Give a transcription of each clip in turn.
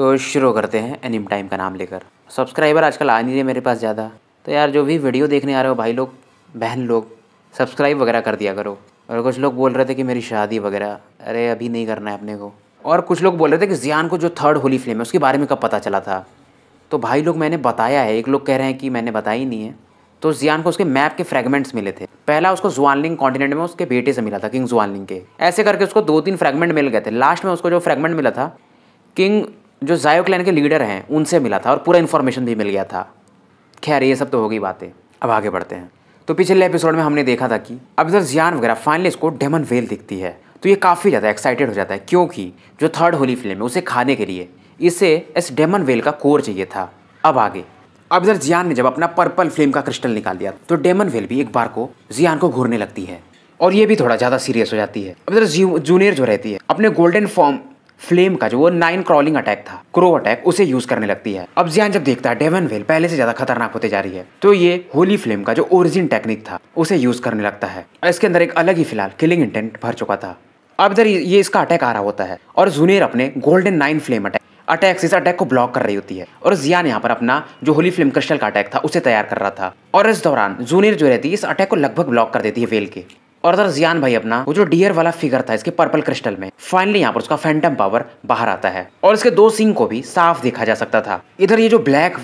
तो शुरू करते हैं एनिम टाइम का नाम लेकर सब्सक्राइबर आजकल आ नहीं रहे मेरे पास ज़्यादा तो यार जो भी वीडियो देखने आ रहे हो भाई लोग बहन लोग सब्सक्राइब वगैरह कर दिया करो और कुछ लोग बोल रहे थे कि मेरी शादी वगैरह अरे अभी नहीं करना है अपने को और कुछ लोग बोल रहे थे कि जियान को जो थर्ड होली फिल्म है उसके बारे में कब पता चला था तो भाई लोग मैंने बताया है एक लोग कह रहे हैं कि मैंने बताया ही नहीं है तो जियान को उसके मैप के फ्रैगमेंट्स मिले थे पहला उसको जुआनलिंग कॉन्टिनेंट में उसके बेटे से मिला था किंग जुआनलिंग के ऐसे करके उसको दो तीन फ्रैगमेंट मिल गए थे लास्ट में उसको जो फ्रैगमेंट मिला था किंग जो जायो क्लैन के लीडर हैं उनसे मिला था और पूरा इन्फॉर्मेशन भी मिल गया था खैर ये सब तो हो गई बातें अब आगे बढ़ते हैं तो पिछले एपिसोड में हमने देखा था कि अब इधर जियान वगैरह फाइनली इसको डेमन वेल दिखती है तो ये काफ़ी ज़्यादा एक्साइटेड हो जाता है क्योंकि जो थर्ड होली फिल्म है उसे खाने के लिए इसे इस डेमन वेल का कोर चाहिए था अब आगे अब इधर जियान ने जब अपना पर्पल फ्लेम का क्रिस्टल निकाल दिया तो डेमन वेल भी एक बार को जियान को घूरने लगती है और ये भी थोड़ा ज़्यादा सीरियस हो जाती है अब इधर जूनियर जो रहती है अपने गोल्डन फॉर्म फ्लेम का जो वो नाइन क्रॉलिंग अटैक था क्रो अटैक उसे यूज करने लगती है अब जियान जब देखता है डेवन वेल पहले से ज्यादा खतरनाक होते जा रही है तो ये होली फ्लेम का जो ओरिजिन टेक्निक था उसे यूज करने लगता है इसके अंदर एक अलग ही फिलहाल किलिंग इंटेंट भर चुका था अब इधर ये इसका अटैक आ रहा होता है और जूनियर अपने golden nine flame attack attack इस अटैक को ब्लॉक कर रही होती है और जियान यहाँ पर अपना जो होली फिल्म क्रिस्टल का अटैक था उसे तैयार कर रहा था और इस दौरान जूनियर जो रहती है इस अटैक को लगभग ब्लॉक कर देती है वेल के और उधर जियान भाई अपना वो जो डियर वाला फिगर था इसके पर्पल क्रिस्टल में फाइनली यहाँ पर उसका फैंटम पावर बाहर आता है और इसके दो सिंह को भी साफ देखा जा सकता था इधर ये जो ब्लैक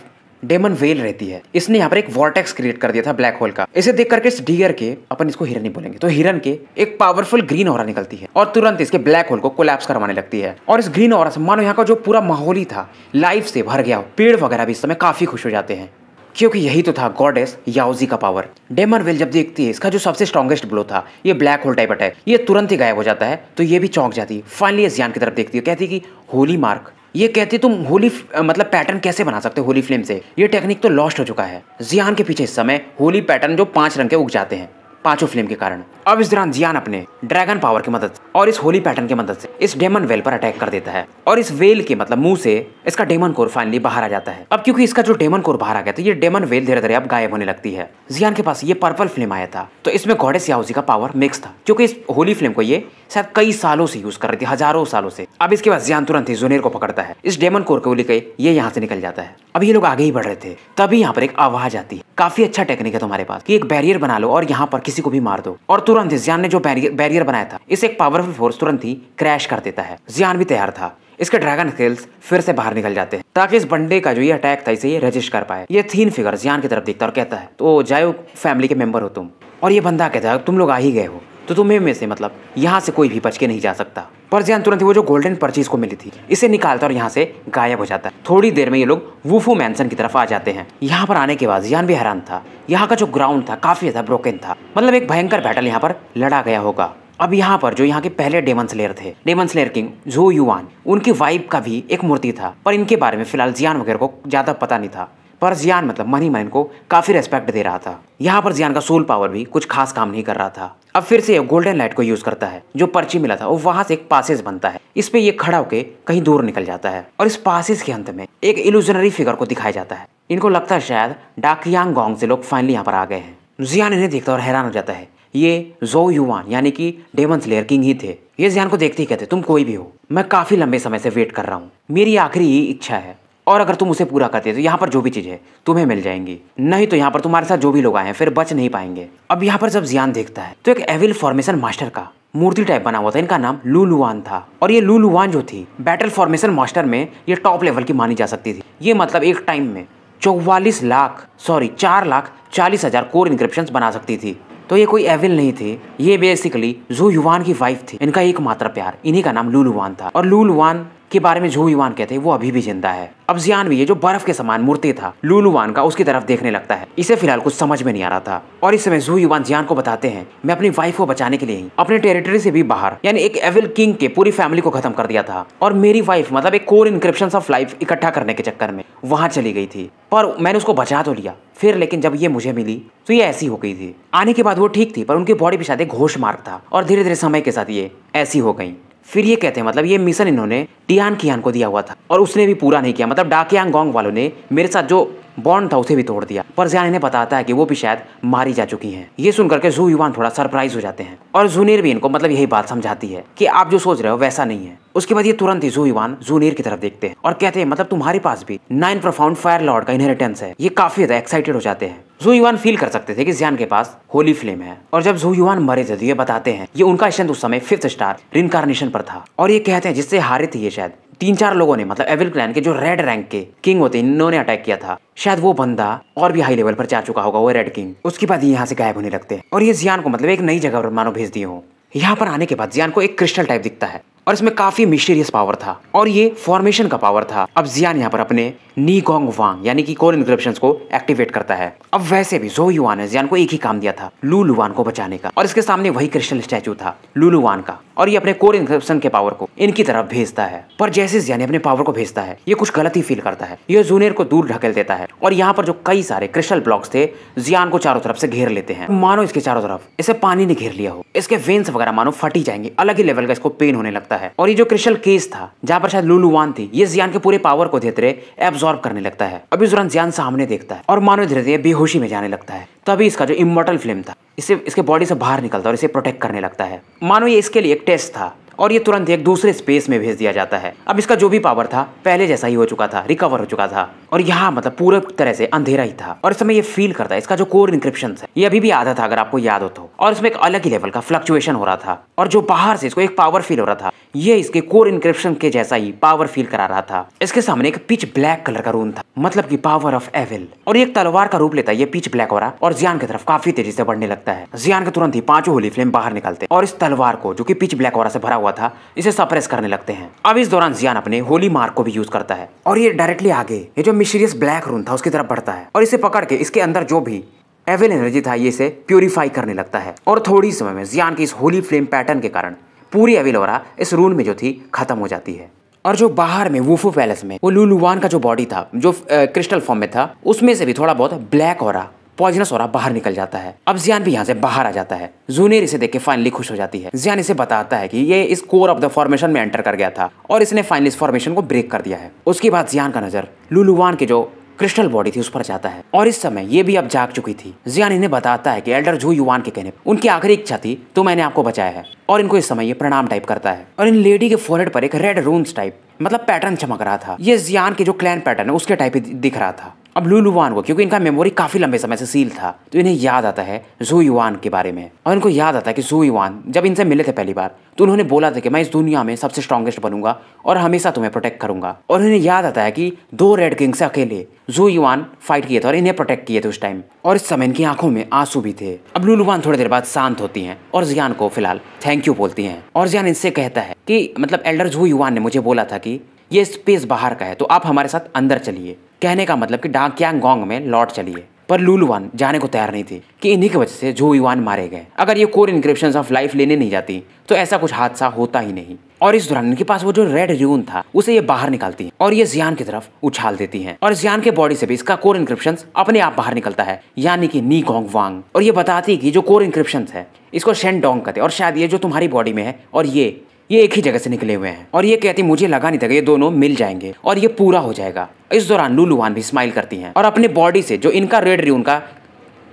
डेमन वेल रहती है इसने यहाँ पर एक वॉर्टेक्स क्रिएट कर दिया था ब्लैक होल का इसे देख करके इस डियर के अपन इसको हिरन ही बोलेंगे तो हिरन के एक पावरफुल ग्रीन ओरा निकलती है और तुरंत इसके ब्लैक होल को कोलैप्स करवाने लगती है और इस ग्रीन ओरा से मानो यहाँ का जो पूरा माहौल ही था लाइफ से भर गया पेड़ वगैरह भी इस समय काफी खुश हो जाते हैं क्योंकि यही तो था गॉडेस याओजी का पावर डेमर वेल जब देखती है इसका जो सबसे स्ट्रॉन्गेस्ट ब्लो था ये ब्लैक होल टाइप अटैक ये तुरंत ही गायब हो जाता है तो ये भी चौंक जाती है फाइनली ज्ञान जियान की तरफ देखती है कहती कि होली मार्क ये कहती तुम होली मतलब पैटर्न कैसे बना सकते होली फ्लेम से ये टेक्निक तो लॉस्ट हो चुका है जियान के पीछे इस समय होली पैटर्न जो पांच रंग के उग जाते हैं पांचों फ्लेम के कारण अब इस दौरान जियान अपने ड्रैगन पावर की मदद और इस होली पैटर्न की मदद से इस डेमन वेल पर अटैक कर देता है और इस वेल के मतलब मुंह से इसका डेमन कोर फाइनली बाहर आ जाता है अब क्योंकि इसका जो डेमन कोर बाहर आ गया था तो ये डेमन वेल धीरे धीरे अब गायब होने लगती है जियान के पास ये पर्पल फ्लेम आया था तो इसमें घोड़े याउजी का पावर मिक्स था क्योंकि इस होली फ्लेम को ये शायद कई सालों से यूज कर रही थी हजारों सालों से अब इसके बाद जियान तुरंत ही जुनेर को पकड़ता है इस डेमन कोर को लेकर ये यहाँ से निकल जाता है अब ये लोग आगे ही बढ़ रहे थे तभी यहाँ पर एक आवाज आती है काफी अच्छा टेक्निक है तुम्हारे पास कि एक बैरियर बना लो और यहाँ पर किसी को भी मार दो और तुरंत ही जियान ने जो बैरियर बैरियर बनाया था इसे एक पावरफुल फोर्स तुरंत ही क्रैश कर देता है जियान भी तैयार था इसके ड्रैगन स्केल्स फिर से बाहर निकल जाते हैं ताकि इस बंडे का जो ये अटैक था इसे ये रजिस्ट कर पाए ये थीन फिगर जियान की तरफ देखता और कहता है तो जायो फैमिली के मेंबर हो तुम और ये बंदा कहता है तुम लोग आ ही गए हो तो तुम्हें में से मतलब यहाँ से कोई भी बच के नहीं जा सकता पर जियान तुरंत वो जो गोल्डन परचीज को मिली थी इसे निकालता और यहाँ से गायब हो जाता है थोड़ी देर में ये लोग वूफू मैंसन की तरफ आ जाते हैं यहाँ पर आने के बाद जियान भी हैरान था यहाँ का जो ग्राउंड था काफ़ी ज़्यादा ब्रोकन था मतलब एक भयंकर बैटल यहाँ पर लड़ा गया होगा अब यहाँ पर जो यहाँ के पहले डेमन स्लेयर थे डेमन स्लेयर किंग जो युवान उनकी वाइफ का भी एक मूर्ति था पर इनके बारे में फिलहाल जियान वगैरह को ज़्यादा पता नहीं था पर जियान मतलब मनी मन को काफ़ी रेस्पेक्ट दे रहा था यहाँ पर जियान का सोल पावर भी कुछ खास काम नहीं कर रहा था अब फिर से गोल्डन लाइट को यूज करता है जो पर्ची मिला था वो वहां से एक पासिस बनता है इस पे ये खड़ा होके कहीं दूर निकल जाता है और इस पासिस के अंत में एक इल्यूजनरी फिगर को दिखाया जाता है इनको लगता है शायद डाकियांग गोंग से लोग फाइनली यहाँ पर आ गए हैं जियान इन्हें देखता और हैरान हो जाता है ये जो युवान यानी कि डेमन स्लेयर किंग ही थे ये जियान को देखते ही कहते तुम कोई भी हो मैं काफी लंबे समय से वेट कर रहा हूँ मेरी आखिरी इच्छा है और अगर तुम उसे पूरा करते तो यहाँ पर जो भी चीज़ है तुम्हें मिल जाएंगी नहीं तो यहाँ पर तुम्हारे साथ जो भी लोग आए हैं फिर बच नहीं पाएंगे अब यहाँ पर जब जियान देखता है तो एक एविल फॉर्मेशन मास्टर का मूर्ति टाइप बना हुआ था इनका नाम लुलुआन था और ये लुलुआन जो थी बैटल फॉर्मेशन मास्टर में ये टॉप लेवल की मानी जा सकती थी ये मतलब एक टाइम में चौवालीस लाख सॉरी चार लाख चालीस हजार कोर इंक्रिप्शन बना सकती थी तो ये कोई एविल नहीं थी ये बेसिकली जो युवान की वाइफ थी इनका एक मात्र प्यार इन्हीं का नाम लूलुवान था और लूलुवान के बारे में जू युवान कहते हैं वो अभी भी जिंदा है अब जियान भी ये जो बर्फ के समान मूर्ति था लूलुवान का उसकी तरफ देखने लगता है इसे फिलहाल कुछ समझ में नहीं आ रहा था और इस समय जू युवान जियान को बताते हैं मैं अपनी वाइफ को बचाने के लिए ही अपने टेरिटरी से भी बाहर यानी एक एविल किंग के पूरी फैमिली को खत्म कर दिया था और मेरी वाइफ मतलब एक कोर इंक्रिप्शन ऑफ लाइफ इकट्ठा करने के चक्कर में वहां चली गई थी पर मैंने उसको बचा तो लिया फिर लेकिन जब ये मुझे मिली तो ये ऐसी हो गई थी आने के बाद वो ठीक थी पर उनकी बॉडी भी शायद घोष मार्ग था और धीरे धीरे समय के साथ ये ऐसी हो गई फिर ये कहते हैं मतलब ये मिशन इन्होंने टियान कियान को दिया हुआ था और उसने भी पूरा नहीं किया मतलब डाकियांग गोंग वालों ने मेरे साथ जो बॉन्ड था उसे भी तोड़ दिया पर ज्यान इन्हें बताता है कि वो भी शायद मारी जा चुकी हैं ये सुनकर के जू युवान थोड़ा सरप्राइज हो जाते हैं और जूनियर भी इनको मतलब यही बात समझाती है कि आप जो सोच रहे हो वैसा नहीं है उसके बाद ये तुरंत ही युवान जूनियर की तरफ देखते हैं और कहते हैं मतलब तुम्हारे पास भी नाइन प्रोफाउंड फायर लॉर्ड का इनहेरिटेंस है ये काफी ज्यादा एक्साइटेड हो जाते हैं युवान फील कर सकते थे कि जियान के पास होली फ्लेम है और जब जू युवान मरे थे तो ये बताते हैं ये उनका उस समय फिफ्थ स्टार रिनकारनेशन पर था और ये कहते हैं जिससे हारे थे ये शायद तीन चार लोगों ने मतलब एविल क्लैन के जो रेड रैंक के किंग होते इन्होंने अटैक किया था शायद वो बंदा और भी हाई लेवल पर जा चुका होगा वो रेड किंग उसके बाद ये यहाँ से गायब होने लगते हैं और ये जियान को मतलब एक नई जगह पर मानो भेज दिए हो यहाँ पर आने के बाद जियान को एक क्रिस्टल टाइप दिखता है और इसमें काफ़ी मिस्टीरियस पावर था और ये फॉर्मेशन का पावर था अब जियान यहाँ पर अपने नी गोंग वांग यानी कि कोर इनक्रप्शन को एक्टिवेट करता है अब वैसे भी जो युवान ने जियान को एक ही काम दिया था लू लुवान को बचाने का और इसके सामने वही क्रिस्टल स्टैचू था लू लुवान का और ये अपने कोर इनक्रप्शन के पावर को इनकी तरफ भेजता है पर जैसे जियान अपने पावर को भेजता है ये कुछ गलत ही फील करता है ये जूनियर को दूर ढकेल देता है और यहाँ पर जो कई सारे क्रिस्टल ब्लॉक्स थे जियान को चारों तरफ से घेर लेते हैं मानो इसके चारों तरफ इसे पानी ने घेर लिया हो इसके वेन्स वगैरह मानो फटी जाएंगे अलग ही लेवल का इसको पेन होने लगता है करता है और ये जो क्रिशल केस था जहाँ पर शायद लुलुवान थी ये जियान के पूरे पावर को धीरे एब्जॉर्ब करने लगता है अभी इस दौरान जियान सामने देखता है और मानव धीरे धीरे बेहोशी में जाने लगता है तभी इसका जो इमोटल फिल्म था इसे इसके बॉडी से बाहर निकलता है और इसे प्रोटेक्ट करने लगता है मानो ये इसके लिए एक टेस्ट था और ये तुरंत एक दूसरे स्पेस में भेज दिया जाता है अब इसका जो भी पावर था पहले जैसा ही हो चुका था रिकवर हो चुका था और यहाँ मतलब पूरे तरह से अंधेरा ही था और इस समय ये फील करता है इसका जो कोर इंक्रिप्शन है ये अभी भी आधा था अगर आपको याद हो तो और इसमें एक अलग ही लेवल का फ्लक्चुएशन हो रहा था और जो बाहर से इसको एक पावर फील हो रहा था ये इसके कोर इंक्रिप्शन के जैसा ही पावर फील करा रहा था इसके सामने एक पिच ब्लैक कलर का रूम था मतलब की पावर ऑफ एविल और एक तलवार का रूप लेता है ये पिच ब्लैक हो रहा और जियान की तरफ काफी तेजी से बढ़ने लगता है जियान के तुरंत ही पांचों होली फ्लेम बाहर निकलते और इस तलवार को जो की पिच ब्लैक हो से भरा हुआ हुआ था इसे सप्रेस करने लगते हैं अब इस दौरान जियान अपने होली मार्क को भी यूज करता है और ये डायरेक्टली आगे ये जो मिशीरियस ब्लैक रून था उसकी तरफ बढ़ता है और इसे पकड़ के इसके अंदर जो भी एवेल एनर्जी था ये इसे प्योरीफाई करने लगता है और थोड़ी समय में जियान की इस होली फ्लेम पैटर्न के कारण पूरी एविल इस रून में जो थी खत्म हो जाती है और जो बाहर में वूफू पैलेस में वो लुलुवान का जो बॉडी था जो क्रिस्टल फॉर्म में था उसमें से भी थोड़ा बहुत ब्लैक और पॉइजनस और बाहर निकल जाता है अब जियान भी यहाँ से बाहर आ जाता है जूनियर इसे देख के फाइनली खुश हो जाती है जियान इसे बताता है कि ये इस कोर ऑफ द फॉर्मेशन में एंटर कर गया था और इसने फाइनली इस फॉर्मेशन को ब्रेक कर दिया है उसके बाद जियान का नजर लुलुवान के जो क्रिस्टल बॉडी थी उस पर जाता है और इस समय ये भी अब जाग चुकी थी जियान इन्हें बताता है कि एल्डर जू युवान के कहने उनकी आखिरी इच्छा थी तो मैंने आपको बचाया है और इनको इस समय ये प्रणाम टाइप करता है और इन लेडी के फोरहेड पर एक रेड रूम्स टाइप मतलब पैटर्न चमक रहा था ये जियान के जो क्लैन पैटर्न है उसके टाइप दिख रहा था अब लू लुवान को क्योंकि इनका मेमोरी काफ़ी लंबे समय से सील था तो इन्हें याद आता है जू युवान के बारे में और इनको याद आता है कि जू युवान जब इनसे मिले थे पहली बार तो उन्होंने बोला था कि मैं इस दुनिया में सबसे स्ट्रॉन्गेस्ट बनूंगा और हमेशा तुम्हें प्रोटेक्ट करूंगा और इन्हें याद आता है कि दो रेड किंग से अकेले जू युवान फाइट किए थे और इन्हें प्रोटेक्ट किए थे उस टाइम और इस समय इनकी आंखों में आंसू भी थे अब लुलुवान थोड़ी देर बाद शांत होती हैं और जियान को फिलहाल थैंक यू बोलती हैं और जियान इनसे कहता है कि मतलब एल्डर जू युवान ने मुझे बोला था कि ये स्पेस बाहर का है तो आप हमारे साथ अंदर चलिए कहने का मतलब कि डांग गोंग में लौट चलिए पर लूलवान जाने को तैयार नहीं थी कि इन्हीं की वजह से जो युवान मारे गए अगर ये कोर इनक्रिप्शन ऑफ लाइफ लेने नहीं जाती तो ऐसा कुछ हादसा होता ही नहीं और इस दौरान इनके पास वो जो रेड रून था उसे ये बाहर निकालती है और ये जियान की तरफ उछाल देती है और जियान के बॉडी से भी इसका कोर इंक्रिप्शन अपने आप बाहर निकलता है यानी कि नी गोंग वांग और ये बताती है कि जो कोर इंक्रिप्शन है इसको शेन डोंग कहते और शायद ये जो तुम्हारी बॉडी में है और ये ये एक ही जगह से निकले हुए हैं और ये कहती मुझे लगा नहीं था ये दोनों मिल जाएंगे और ये पूरा हो जाएगा इस दौरान लुलुवान भी स्माइल करती हैं और अपने बॉडी से जो इनका रेड रियून का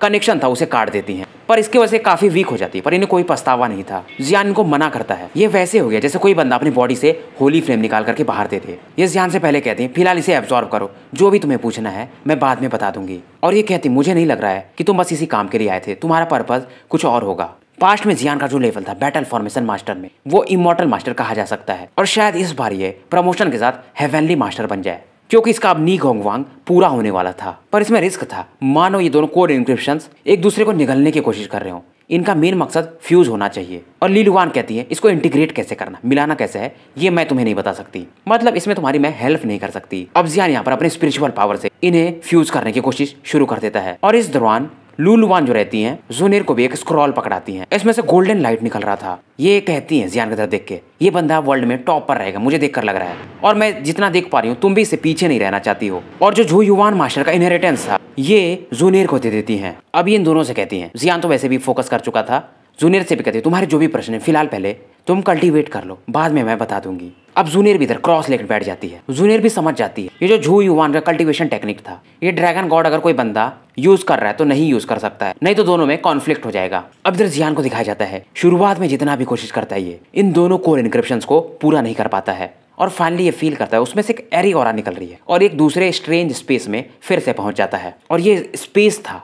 कनेक्शन था उसे काट देती हैं पर इसकी वजह से काफी वीक हो जाती है पर इन्हें कोई पछतावा नहीं था जियान इनको मना करता है ये वैसे हो गया जैसे कोई बंदा अपनी बॉडी से होली फ्लेम निकाल करके बाहर दे दे ये जियान से पहले कहती है फिलहाल इसे एब्जॉर्व करो जो भी तुम्हें पूछना है मैं बाद में बता दूंगी और ये कहती मुझे नहीं लग रहा है कि तुम बस इसी काम के लिए आए थे तुम्हारा पर्पज कुछ और होगा पास्ट में जियान का जो लेवल था बैटल फॉर्मेशन मास्टर में वो इमोटल मास्टर कहा जा सकता है और शायद इस बार ये प्रमोशन के साथ हेवनली मास्टर बन जाए क्योंकि इसका अब नी गोंगवांग पूरा होने वाला था पर इसमें रिस्क था मानो ये दोनों कोड इंक्रिप्शन एक दूसरे को निगलने की कोशिश कर रहे हो इनका मेन मकसद फ्यूज होना चाहिए और लीलुवान कहती है इसको इंटीग्रेट कैसे करना मिलाना कैसे है ये मैं तुम्हें नहीं बता सकती मतलब इसमें तुम्हारी मैं हेल्प नहीं कर सकती अब जियान यहाँ पर अपने स्पिरिचुअल पावर से इन्हें फ्यूज करने की कोशिश शुरू कर देता है और इस दौरान लूलुवान जो रहती हैं जुनेर को भी एक स्क्रॉल पकड़ाती हैं इसमें से गोल्डन लाइट निकल रहा था ये कहती हैं जियान की तरफ देख के ये बंदा वर्ल्ड में टॉप पर रहेगा मुझे देखकर लग रहा है और मैं जितना देख पा रही हूँ तुम भी इसे पीछे नहीं रहना चाहती हो और जो झू युवान मास्टर का इनहेरिटेंस था ये जुनेर को दे देती है अब इन दोनों से कहती है जियान तो वैसे भी फोकस कर चुका था जूनियर से भी कहती है तुम्हारे जो भी प्रश्न है फिलहाल पहले तुम कल्टीवेट कर लो बाद में मैं बता दूंगी अब जूनियर भी इधर क्रॉस लेकर बैठ जाती है जूनियर भी समझ जाती है ये जो झू युवान का कल्टीवेशन टेक्निक था ये ड्रैगन गॉड अगर कोई बंदा यूज कर रहा है तो नहीं यूज कर सकता है नहीं तो दोनों में कॉन्फ्लिक्ट हो जाएगा अब इधर जियान को दिखाया जाता है शुरुआत में जितना भी कोशिश करता है ये इन दोनों कोर इनक्रिप्शन को पूरा नहीं कर पाता है और फाइनली ये फील करता है उसमें से एक एरी और निकल रही है और एक दूसरे स्ट्रेंज स्पेस में फिर से पहुंच जाता है और ये स्पेस था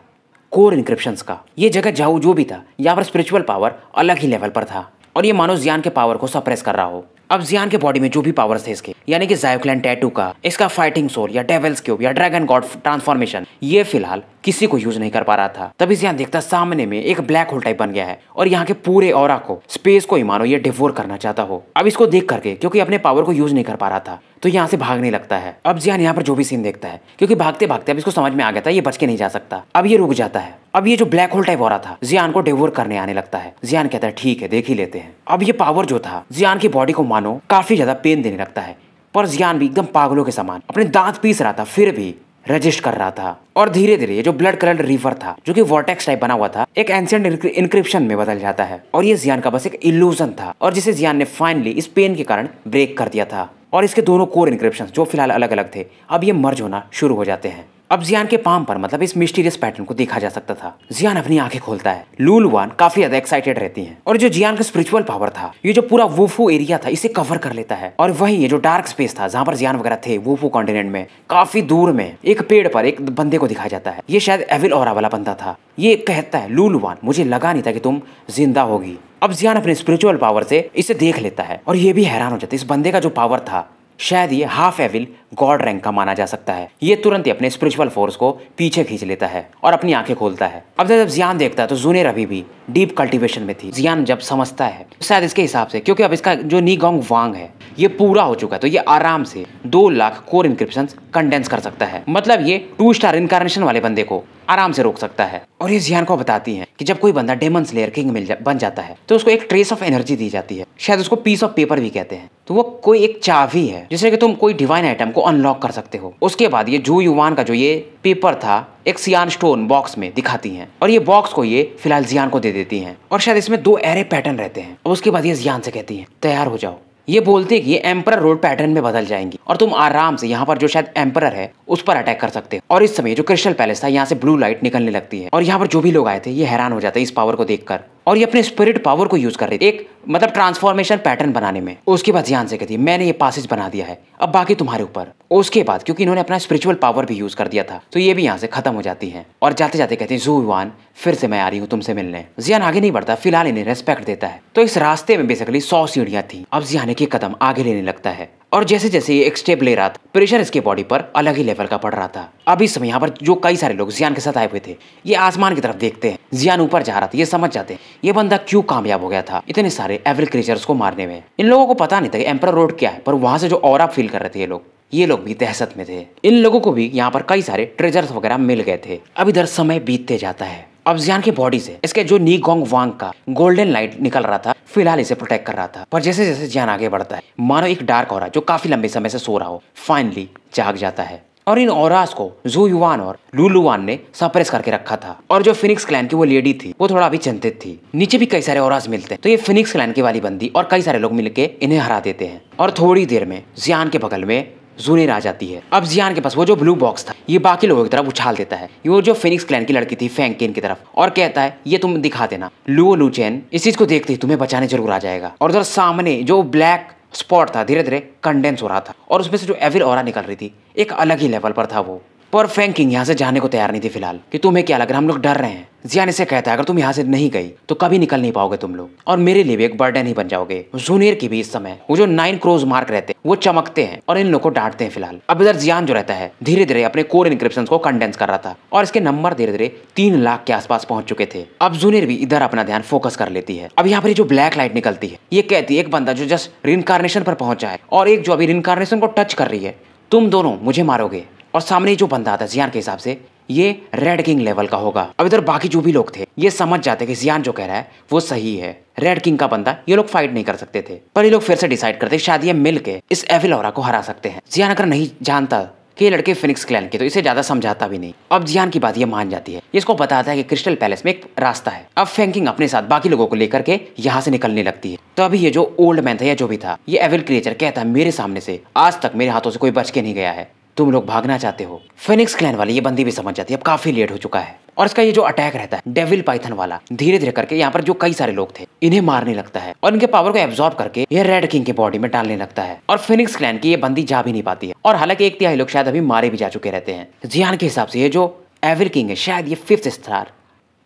कोर इनक्रिप्शन का ये जगह जाऊ जो भी था यहाँ पर स्पिरिचुअल पावर अलग ही लेवल पर था और ये मानो जियान के पावर को सप्रेस कर रहा हो अब जियान के बॉडी में जो भी पावर्स थे इसके यानी कि जायोक्लैन टैटू का इसका फाइटिंग सोल या डेवल्स क्यूब या ड्रैगन गॉड ट्रांसफॉर्मेशन ये फिलहाल किसी को यूज नहीं कर पा रहा था तभी जियान देखता सामने में एक ब्लैक होल टाइप बन गया है और यहाँ के पूरे और को स्पेस को ही मानो ये डिफोर करना चाहता हो अब इसको देख करके क्योंकि अपने पावर को यूज नहीं कर पा रहा था तो यहाँ से भागने लगता है अब जियान यहाँ पर जो भी सीन देखता है क्योंकि भागते भागते अब इसको समझ में आ गया था ये बच के नहीं जा सकता अब ये रुक जाता है अब ये जो ब्लैक होल टाइप हो रहा था जियान को डेवोर करने आने लगता है जियान कहता है ठीक है देख ही लेते हैं अब ये पावर जो था जियान की बॉडी को मानो काफी ज्यादा पेन देने लगता है पर जियान भी एकदम पागलों के समान अपने दांत पीस रहा था फिर भी रजिस्ट कर रहा था और धीरे धीरे ये जो ब्लड कलर रिवर था जो कि वॉर्टेक्स टाइप बना हुआ था एक एंशियंट इंक्रिप्शन में बदल जाता है और ये जियान का बस एक इल्यूजन था और जिसे जियान ने फाइनली इस पेन के कारण ब्रेक कर दिया था और इसके दोनों कोर इंक्रिप्शन जो फिलहाल अलग अलग थे अब ये मर्ज होना शुरू हो जाते हैं अब जियान के पाम पर मतलब इस मिस्टीरियस पैटर्न को देखा जा सकता था जियान अपनी आंखें खोलता है लूल वन काफी ज्यादा एक्साइटेड रहती हैं और जो जियान का स्पिरिचुअल पावर था ये जो पूरा वोफू एरिया था इसे कवर कर लेता है और वही ये जो डार्क स्पेस था जहाँ पर जियान वगैरह थे वोफू कॉन्टिनेंट में काफी दूर में एक पेड़ पर एक बंदे को दिखाया जाता है ये शायद एविल और वाला बंदा था ये कहता है लूलवान मुझे लगा नहीं था कि तुम जिंदा होगी अब जियान अपने स्पिरिचुअल पावर से इसे देख लेता है और ये भी हैरान हो जाता है इस बंदे का जो पावर था शायद ये हाफ एविल गॉड रैंक का माना जा सकता है ये तुरंत ही अपने स्पिरिचुअल फोर्स को पीछे खींच लेता है और अपनी आंखें खोलता है अब जब जियान देखता है तो जूनियर अभी भी डीप कल्टीवेशन में थी जियान जब समझता है तो शायद इसके हिसाब से क्योंकि अब इसका जो नी वांग है ये पूरा हो चुका है तो ये आराम से दो लाख कोर इंक्रिप्शन कंडेंस कर सकता है मतलब ये टू स्टार इनकारनेशन वाले बंदे को आराम से रोक सकता है और ये जियान को बताती है कि जब कोई बंदा डेमन स्लेयर किंग मिल जा, बन जाता है तो उसको एक ट्रेस ऑफ एनर्जी दी जाती है शायद उसको पीस ऑफ पेपर भी कहते हैं तो वो कोई एक चाबी है जिससे कि तुम कोई डिवाइन आइटम को को अनलॉक कर सकते हो उसके बाद ये जू युवान का जो ये पेपर था एक सियान स्टोन बॉक्स में दिखाती हैं और ये बॉक्स को ये फिलहाल जियान को दे देती हैं और शायद इसमें दो एरे पैटर्न रहते हैं और उसके बाद ये जियान से कहती है तैयार हो जाओ ये बोलते हैं कि ये एम्पर रोड पैटर्न में बदल जाएंगी और तुम आराम से यहाँ पर जो शायद एम्पर है उस पर अटैक कर सकते हो और इस समय जो क्रिस्टल पैलेस था यहाँ से ब्लू लाइट निकलने लगती है और यहाँ पर जो भी लोग आए थे ये हैरान हो जाते हैं इस पावर को देखकर और ये अपने स्पिरिट पावर को यूज कर रही थी एक मतलब ट्रांसफॉर्मेशन पैटर्न बनाने में उसके बाद ध्यान से कहती है मैंने ये पासिस बना दिया है अब बाकी तुम्हारे ऊपर उसके बाद क्योंकि इन्होंने अपना स्पिरिचुअल पावर भी यूज कर दिया था तो ये भी यहाँ से खत्म हो जाती है और जाते जाते कहते हैं जुवान फिर से मैं आ रही हूँ तुमसे मिलने जियान आगे नहीं बढ़ता फिलहाल इन्हें रेस्पेक्ट देता है तो इस रास्ते में बेसिकली सौ सीढ़ियाँ थी अब जियान के कदम आगे लेने लगता है और जैसे जैसे ये एक स्टेप ले रहा था प्रेशर इसके बॉडी पर अलग ही लेवल का पड़ रहा था अभी समय यहाँ पर जो कई सारे लोग जियान के साथ आए हुए थे ये आसमान की तरफ देखते हैं जियान ऊपर जा रहा था ये समझ जाते हैं ये बंदा क्यों कामयाब हो गया था इतने सारे एवरी क्रिएचर्स को मारने में इन लोगों को पता नहीं था कि एम्पर रोड क्या है पर वहां से जो और फील कर रहे थे ये लोग ये लोग भी दहशत में थे इन लोगों को भी यहाँ पर कई सारे ट्रेजर्स वगैरह मिल गए थे अब इधर समय बीतते जाता है अब्जियान की बॉडी से इसके जो नी गोंग वांग का गोल्डन लाइट निकल रहा था फिलहाल इसे प्रोटेक्ट कर रहा था पर जैसे जैसे जियान आगे बढ़ता है मानो एक डार्क और जो काफी लंबे समय से सो रहा हो फाइनली जाग जाता है और इन औरास को जू युवान और लूलुवान ने सप्रेस करके रखा था और जो फिनिक्स क्लैन की वो लेडी थी वो थोड़ा अभी चिंतित थी नीचे भी कई सारे औरास मिलते हैं तो ये फिनिक्स क्लैन की वाली बंदी और कई सारे लोग मिलके इन्हें हरा देते हैं और थोड़ी देर में जियान के बगल में जुनेर आ जाती है अब जियान के पास वो जो ब्लू बॉक्स था ये बाकी लोगों की तरफ उछाल देता है ये जो फिनिक्स क्लैन की लड़की थी फेंग की तरफ और कहता है ये तुम दिखा देना लुओ लुचैन इस चीज को देखते ही तुम्हें बचाने जरूर आ जाएगा और उधर सामने जो ब्लैक स्पॉट था धीरे धीरे कंडेंस हो रहा था और उसमें से जो एविल और निकल रही थी एक अलग ही लेवल पर था वो पर फैंकिंग यहाँ से जाने को तैयार नहीं थी फिलहाल कि तुम्हें क्या लग रहा है हम लोग डर रहे हैं जियान इसे कहता है अगर तुम यहाँ से नहीं गई तो कभी निकल नहीं पाओगे तुम लोग और मेरे लिए भी एक बर्डन ही बन जाओगे जूनियर की भी इस समय वो जो नाइन क्रोज मार्क रहते हैं वो चमकते हैं और इन लोग को डांटते हैं फिलहाल अब इधर जियान जो रहता है धीरे धीरे अपने कोर इनक्रिप्शन को कंडेंस कर रहा था और इसके नंबर धीरे धीरे तीन लाख के आसपास पहुंच चुके थे अब जूनियर भी इधर अपना ध्यान फोकस कर लेती है अब यहाँ पर जो ब्लैक लाइट निकलती है ये कहती है एक बंदा जो जस्ट रिनकारनेशन पर पहुंचा है और एक जो अभी रिनकारनेशन को टच कर रही है तुम दोनों मुझे मारोगे और सामने जो बंदा आता है जियान के हिसाब से ये रेड किंग लेवल का होगा अब इधर बाकी जो भी लोग थे ये समझ जाते कि जियान जो कह रहा है वो सही है रेड किंग का बंदा ये लोग फाइट नहीं कर सकते थे पर ये लोग फिर से डिसाइड करते शायद ये मिल के इस एविलोरा को हरा सकते हैं जियान अगर नहीं जानता कि ये लड़के फिनिक्स क्लैन के तो इसे ज्यादा समझाता भी नहीं अब जियान की बात ये मान जाती है इसको बताता है कि क्रिस्टल पैलेस में एक रास्ता है अब फेंकिंग अपने साथ बाकी लोगों को लेकर के यहाँ से निकलने लगती है तो अभी ये जो ओल्ड मैन था या जो भी था ये एविल क्रिएचर कहता है मेरे सामने से आज तक मेरे हाथों से कोई बच के नहीं गया है तुम लोग भागना चाहते हो फिनिक्स क्लैन वाली ये बंदी भी समझ जाती है अब काफी लेट हो चुका है और इसका ये जो अटैक रहता है डेविल पाइथन वाला धीरे धीरे करके यहाँ पर जो कई सारे लोग थे इन्हें मारने लगता है और इनके पावर को एब्जॉर्ब करके ये रेड किंग के बॉडी में डालने लगता है और फिनिक्स क्लैन की ये बंदी जा भी नहीं पाती है और हालांकि एक तिहाई लोग शायद अभी मारे भी जा चुके रहते हैं जियान के हिसाब से ये जो एविल किंग है शायद ये fifth star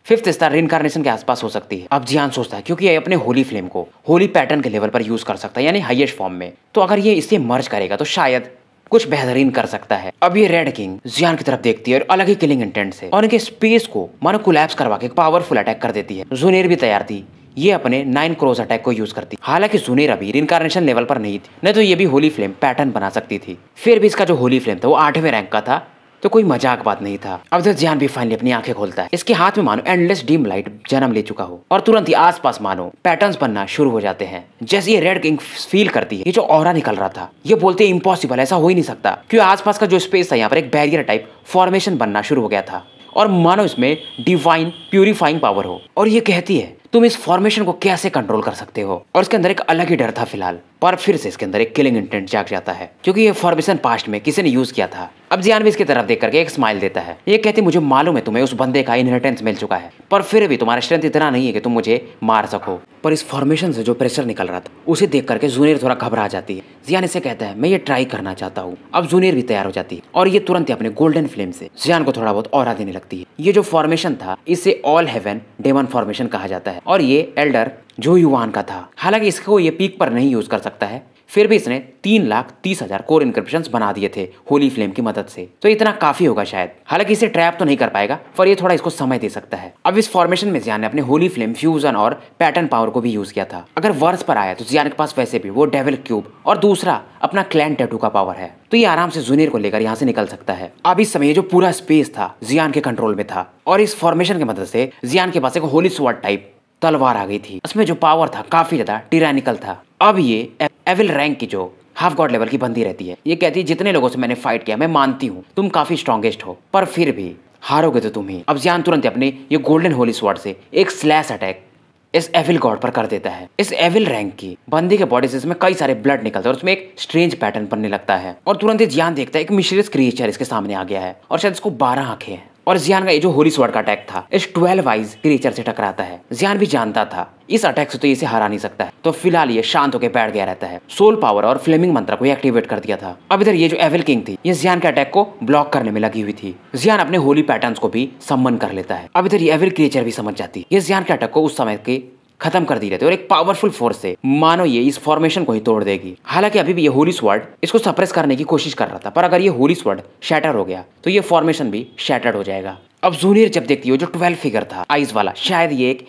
fifth star reincarnation के आसपास हो सकती है अब जियान सोचता है क्योंकि ये अपने होली फ्लेम को होली पैटर्न के लेवल पर यूज कर सकता है यानी हाइएस्ट फॉर्म में तो अगर ये इसे मर्ज करेगा तो शायद कुछ बेहतरीन कर सकता है अब ये रेड किंग जियान की तरफ देखती है और अलग ही किलिंग इंटेंट से और इनके स्पेस को मानो कोलैप्स करवा के पावरफुल अटैक कर देती है जुनेर भी तैयार थी ये अपने नाइन क्रोज अटैक को यूज करती हालांकि जुनेर अभी रिनकारनेशन लेवल पर नहीं थी नहीं तो ये भी होली फ्लेम पैटर्न बना सकती थी फिर भी इसका जो होली फ्लेम था वो आठवें रैंक का था तो कोई मजाक बात नहीं था जब जियान भी फाइनली अपनी आंखें खोलता है इसके हाथ में मानो एंडलेस डीम लाइट जन्म ले चुका हो और तुरंत ही आसपास मानो पैटर्न्स बनना शुरू हो जाते हैं जैसे ये रेड किंग फील करती है ये जो और निकल रहा था ये बोलते इम्पॉसिबल ऐसा हो ही नहीं सकता क्योंकि आसपास का जो स्पेस था यहाँ पर एक बैरियर टाइप फॉर्मेशन बनना शुरू हो गया था और मानो इसमें डिवाइन प्यूरिफाइंग पावर हो और ये कहती है तुम इस फॉर्मेशन को कैसे कंट्रोल कर सकते हो और इसके अंदर एक अलग ही डर था फिलहाल पर फिर से इसके अंदर एक किलिंग इंटेंट जाग जाता है क्योंकि ये फॉर्मेशन पास्ट में किसी ने यूज किया था अब जियान भी इसकी तरफ देख करके एक स्माइल देता है ये कहती मुझे मालूम है तुम्हें उस बंदे का इनहेरिटेंस मिल चुका है पर फिर भी तुम्हारा स्ट्रेंथ इतना नहीं है कि तुम मुझे मार सको पर इस फॉर्मेशन से जो प्रेशर निकल रहा था उसे देख करके जूनियर थोड़ा घबरा जाती है जियान इसे कहता है मैं ये ट्राई करना चाहता हूँ अब जूनियर भी तैयार हो जाती है और ये तुरंत ही अपने गोल्डन फ्लेम से जियान को थोड़ा बहुत और देने लगती है ये जो फॉर्मेशन था इसे ऑल हेवन डेमन फॉर्मेशन कहा जाता है और ये एल्डर जो युवान का था हालांकि इसको ये पीक पर नहीं यूज कर सकता है फिर भी इसने तीन लाख तीस हजार कोर इंक्रिप्शन बना दिए थे होली फ्लेम की मदद से तो इतना काफी होगा शायद हालांकि इसे ट्रैप तो नहीं कर पाएगा पर ये थोड़ा इसको समय दे सकता है अब इस फॉर्मेशन में जियान ने अपने होली फ्लेम फ्यूजन और पैटर्न पावर को भी यूज किया था अगर वर्स पर आया तो जियान के पास वैसे भी वो डेविल क्यूब और दूसरा अपना क्लैन टैटू का पावर है तो ये आराम से जुनियर को लेकर यहाँ से निकल सकता है अब इस समय जो पूरा स्पेस था जियान के कंट्रोल में था और इस फॉर्मेशन की मदद से जियान के पास एक होली स्वर्ड टाइप तलवार आ गई थी उसमें जो पावर था काफ़ी ज़्यादा टिरानिकल था अब ये एविल रैंक की जो हाफ गॉड लेवल की बंदी रहती है ये कहती है जितने लोगों से मैंने फाइट किया मैं मानती हूँ तुम काफ़ी स्ट्रॉन्गेस्ट हो पर फिर भी हारोगे तो तुम ही अब जियान तुरंत अपने ये गोल्डन होली स्वाड से एक स्लैश अटैक इस एविल गॉड पर कर देता है इस एविल रैंक की बंदी के बॉडी से इसमें कई सारे ब्लड निकलते हैं और उसमें एक स्ट्रेंज पैटर्न बनने लगता है और तुरंत ही ज्ञान देखता है एक मिश्रित क्रिएचर इसके सामने आ गया है और शायद इसको बारह आंखें हैं और जियान का ये जो होली स्वर्ड का अटैक था इस ट्वेल्व आइज क्रीचर से टकराता है जियान भी जानता था इस अटैक से तो इसे हरा नहीं सकता है तो फिलहाल ये शांत होकर बैठ गया रहता है सोल पावर और फ्लेमिंग मंत्र को एक्टिवेट कर दिया था अब इधर ये जो एवल किंग थी ये जियान के अटैक को ब्लॉक करने में लगी हुई थी जियान अपने होली पैटर्न को भी सम्मन कर लेता है अब इधर ये एवल क्रिएचर भी समझ जाती है ये जियान के अटैक को उस समय के खत्म कर दी रहती है और एक पावरफुल फोर्स है मानो ये इस फॉर्मेशन को ही तोड़ देगी हालांकि अभी भी ये होली स्वर्ड इसको सप्रेस करने की कोशिश कर रहा था पर अगर ये होली स्वर्ड शैटर हो गया तो ये फॉर्मेशन भी शैटर्ड हो जाएगा अब जूनियर जब देखती है जो ट्वेल्व फिगर था आइज वाला शायद ये एक